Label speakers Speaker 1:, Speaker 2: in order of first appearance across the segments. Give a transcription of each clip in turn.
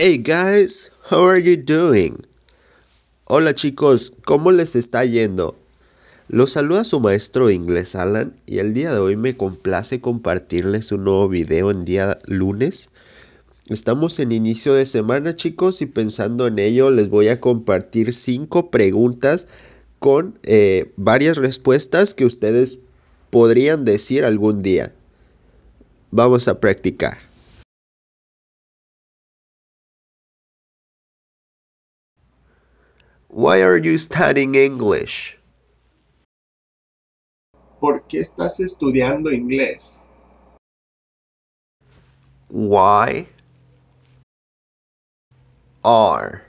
Speaker 1: Hey guys, how are you doing? Hola chicos, ¿cómo les está yendo? Los saluda su maestro de inglés Alan y el día de hoy me complace compartirles un nuevo video en día lunes. Estamos en inicio de semana chicos y pensando en ello les voy a compartir 5 preguntas con eh, varias respuestas que ustedes podrían decir
Speaker 2: algún día. Vamos a practicar. Why are you studying English? ¿Por qué estás estudiando inglés?
Speaker 1: Why
Speaker 2: are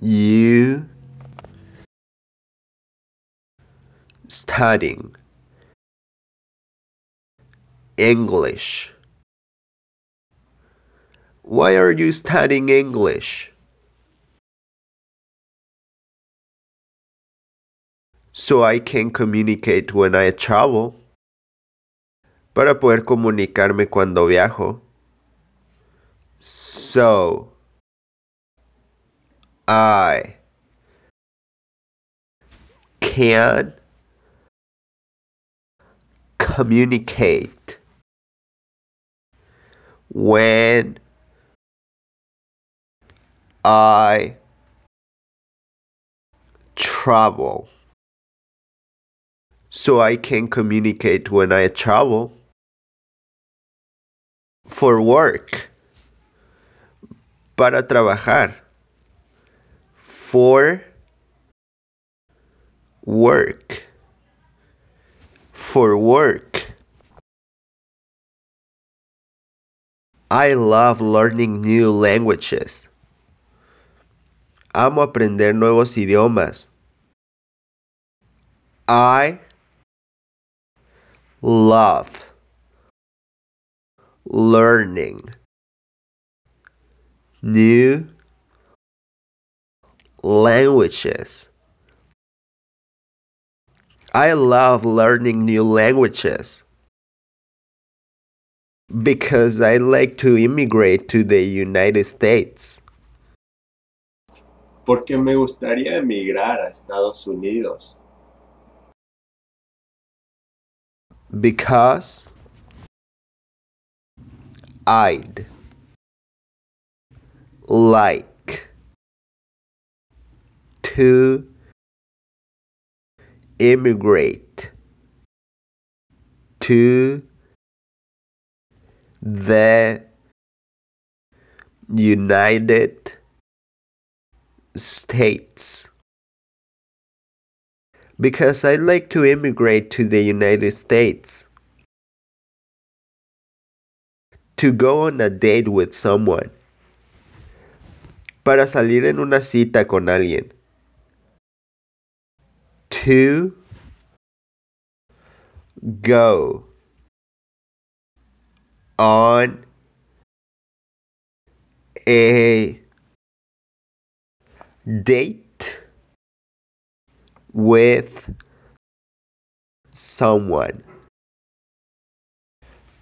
Speaker 2: you studying English? Why are you studying English?
Speaker 1: so I can communicate when I travel. Para poder comunicarme cuando viajo.
Speaker 2: So I can communicate when
Speaker 1: I travel so I can communicate when I travel for work para trabajar for
Speaker 2: work for work I
Speaker 1: love learning new languages Amo aprender nuevos idiomas I love, learning, new languages. I love learning new languages because I like to immigrate to the United States. Porque me gustaría
Speaker 2: emigrar a Estados Unidos.
Speaker 1: because I'd
Speaker 2: like to immigrate to the
Speaker 1: United States because I'd like to immigrate to the United States. To go on a date with someone. Para salir en una cita con alguien.
Speaker 2: To go on
Speaker 1: a date with someone.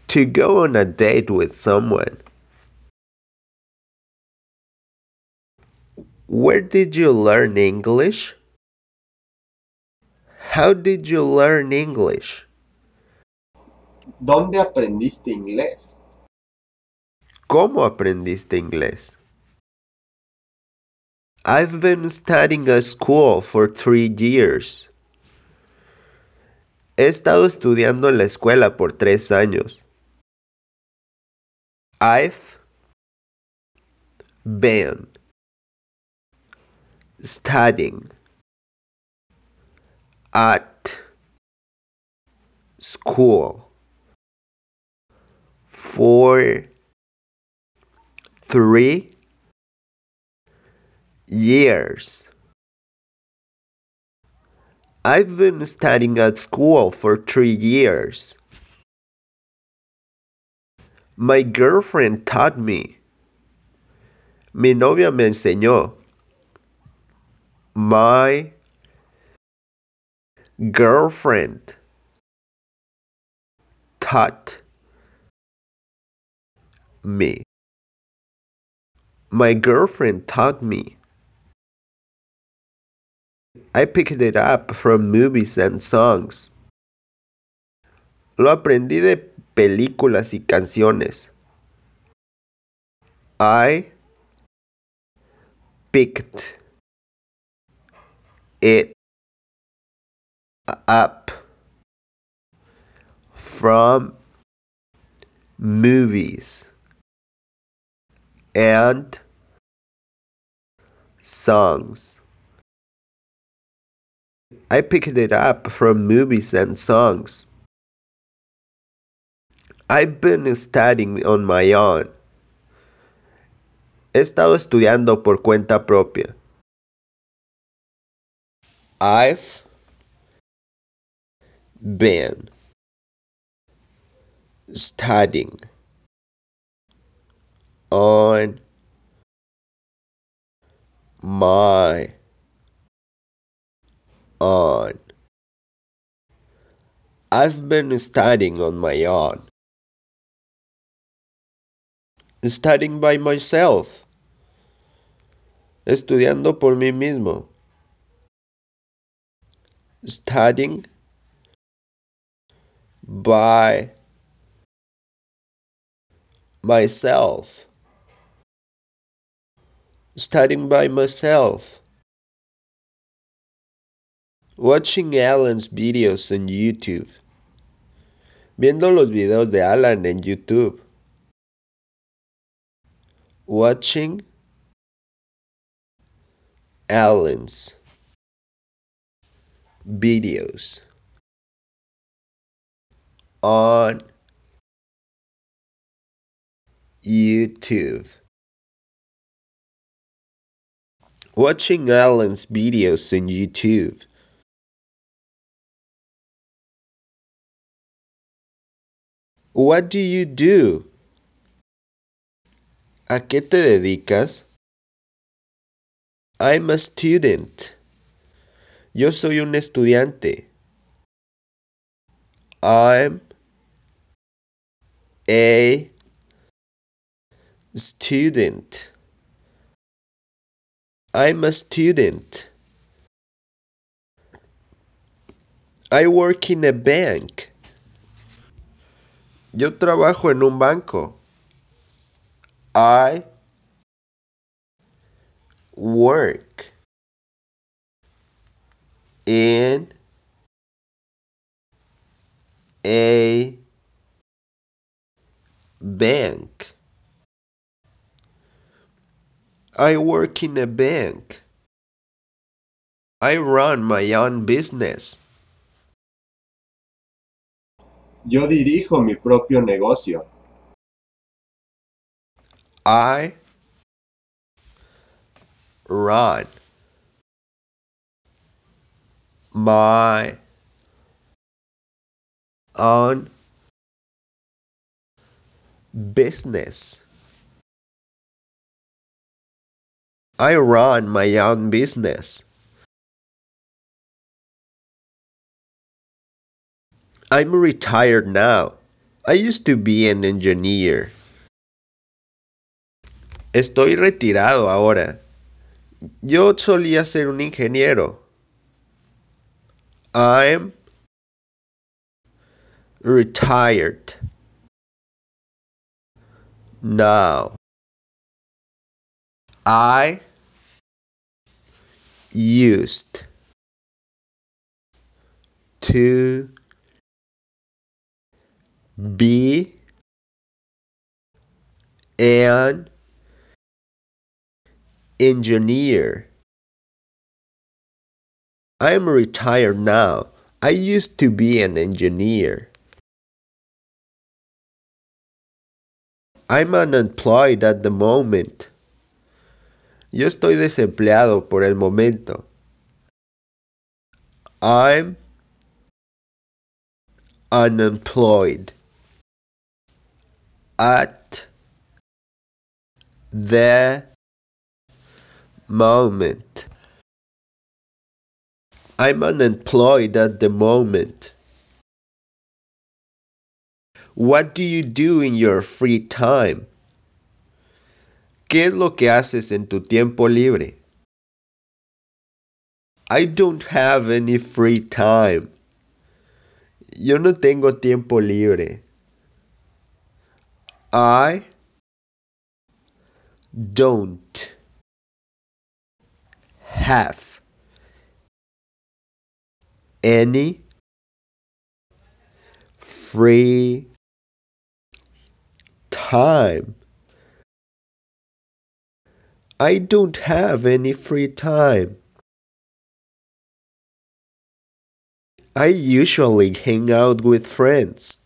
Speaker 1: To go on a date with someone. Where did you learn English? How did you learn English?
Speaker 2: ¿Dónde aprendiste inglés?
Speaker 1: ¿Cómo aprendiste inglés? I've been studying at school for three years. He estado estudiando en la escuela por tres años. I've been studying
Speaker 2: at school for
Speaker 1: three years. I've been studying at school for three years. My girlfriend taught me. Mi novia me enseñó. My girlfriend
Speaker 2: taught me. My girlfriend taught me.
Speaker 1: I picked it up from movies and songs. Lo aprendí de películas y canciones.
Speaker 2: I picked it up from movies
Speaker 1: and songs. I picked it up from movies and songs. I've been studying on my own. He estado estudiando por cuenta propia.
Speaker 2: I've been studying on my on. I've been studying on my own. Studying
Speaker 1: by myself. Estudiando por mí mismo. Studying by myself. Studying by myself. Watching Alan's videos on YouTube. Viendo los videos de Alan en YouTube.
Speaker 2: Watching Alan's videos on YouTube. Watching Alan's videos on YouTube What do you do?
Speaker 1: ¿A qué te dedicas? I'm a student. Yo soy un estudiante. I'm a student. I'm a student. I work in a bank. Yo trabajo en un banco.
Speaker 2: I work in a bank.
Speaker 1: I work in a bank.
Speaker 2: I run my own business. Yo dirijo mi propio negocio. I run my own business. I run my own business. I'm retired now. I used to be an engineer.
Speaker 1: Estoy retirado ahora. Yo solía ser un ingeniero. I'm
Speaker 2: retired now. I used to B an engineer.
Speaker 1: I'm retired now. I used to be an engineer. I'm unemployed at the moment. Yo estoy desempleado por el momento.
Speaker 2: I'm unemployed at
Speaker 1: the moment. I'm unemployed at the moment. What do you do in your free time? ¿Qué es lo que haces en tu tiempo libre? I don't have any free time. Yo no tengo tiempo libre. I
Speaker 2: don't have any free time.
Speaker 1: I don't have any free time. I usually hang out with friends.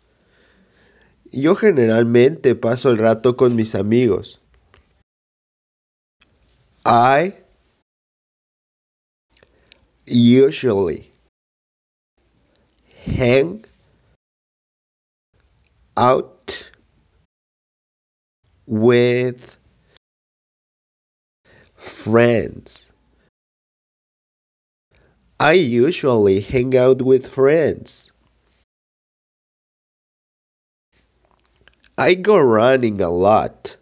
Speaker 1: Yo generalmente paso el rato con mis amigos.
Speaker 2: I usually hang out with friends.
Speaker 1: I usually hang out with friends. I go running a lot.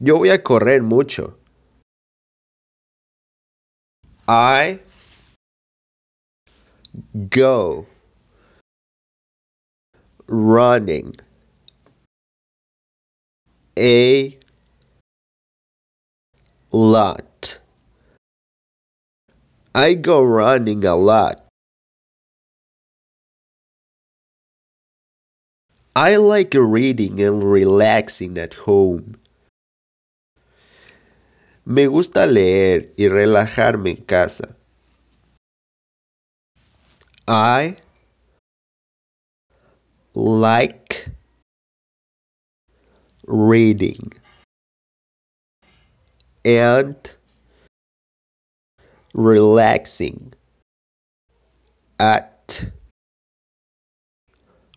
Speaker 1: Yo voy a correr mucho.
Speaker 2: I go running a lot. I go running a lot.
Speaker 1: I like reading and relaxing at home. Me gusta leer y relajarme en casa. I
Speaker 2: like reading and relaxing at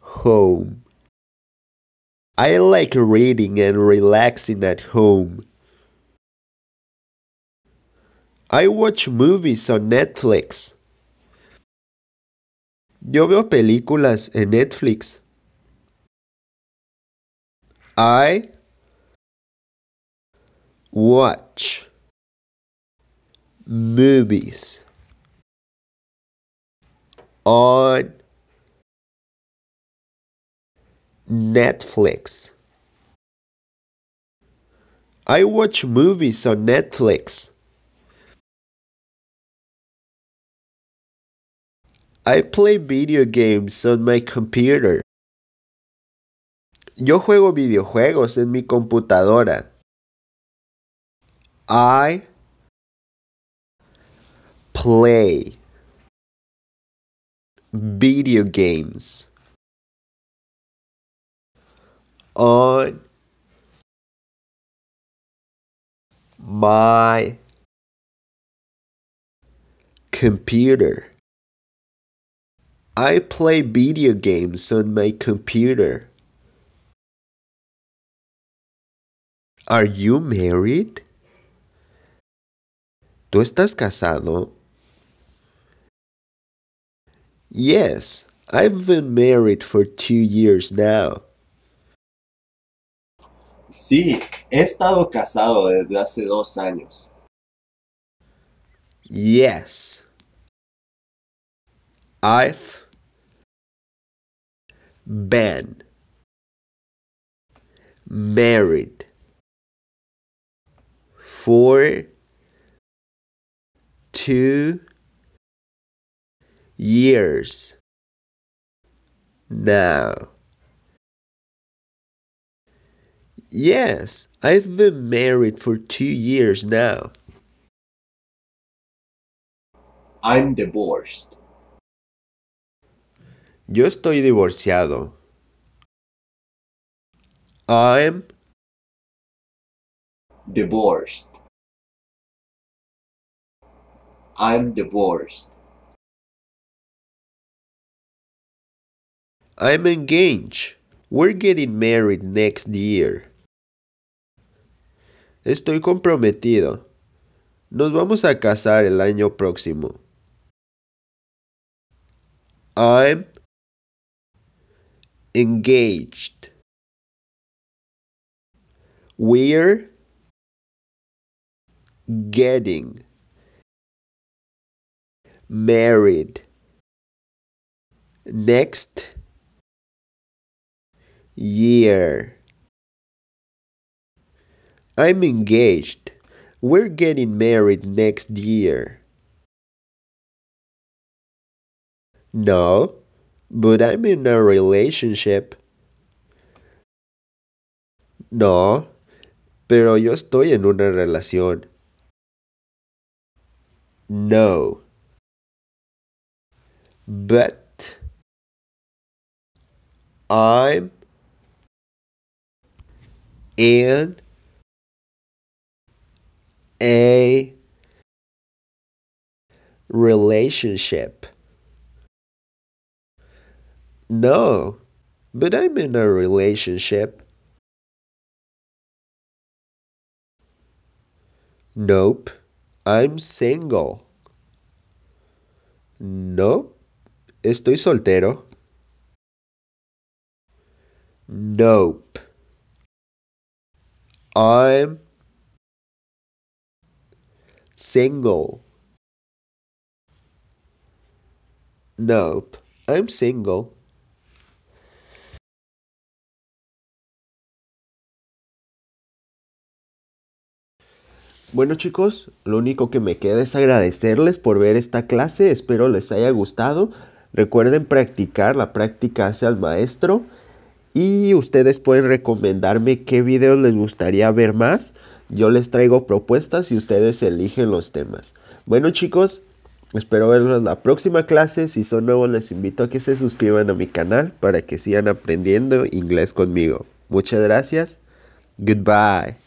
Speaker 1: home. I like reading and relaxing at home. I watch movies on Netflix. Yo veo películas en Netflix. I
Speaker 2: watch movies on Netflix.
Speaker 1: I watch movies on Netflix. I play video games on my computer. Yo juego videojuegos en mi computadora. I play video games
Speaker 2: on my computer. I play video
Speaker 1: games on my computer. Are you married? ¿Tú estás casado? Yes, I've been married for two years now. Sí, he estado casado desde hace dos años.
Speaker 2: Yes. I've been married for two years now. Yes,
Speaker 1: I've been married for two years now. I'm
Speaker 2: divorced. Yo estoy divorciado. I'm divorced. I'm divorced.
Speaker 1: I'm engaged. We're getting married next year. Estoy comprometido. Nos vamos a casar el año próximo. I'm
Speaker 2: engaged. We're getting married next year.
Speaker 1: I'm engaged. We're getting married next year. No, but I'm in a relationship. No, pero yo estoy en una relación.
Speaker 2: No. But I'm in a
Speaker 1: relationship. No, but I'm in a relationship. Nope, I'm single. Nope, estoy soltero.
Speaker 2: Nope. I'm single. Nope, I'm single. Bueno chicos, lo único que me queda es
Speaker 1: agradecerles por ver esta clase, espero les haya gustado. Recuerden practicar, la práctica hace al maestro y ustedes pueden recomendarme qué videos les gustaría ver más. Yo les traigo propuestas y ustedes eligen los temas. Bueno chicos, espero verlos en la próxima clase. Si son nuevos les invito a que se suscriban a mi canal para que sigan aprendiendo inglés conmigo. Muchas gracias. Goodbye.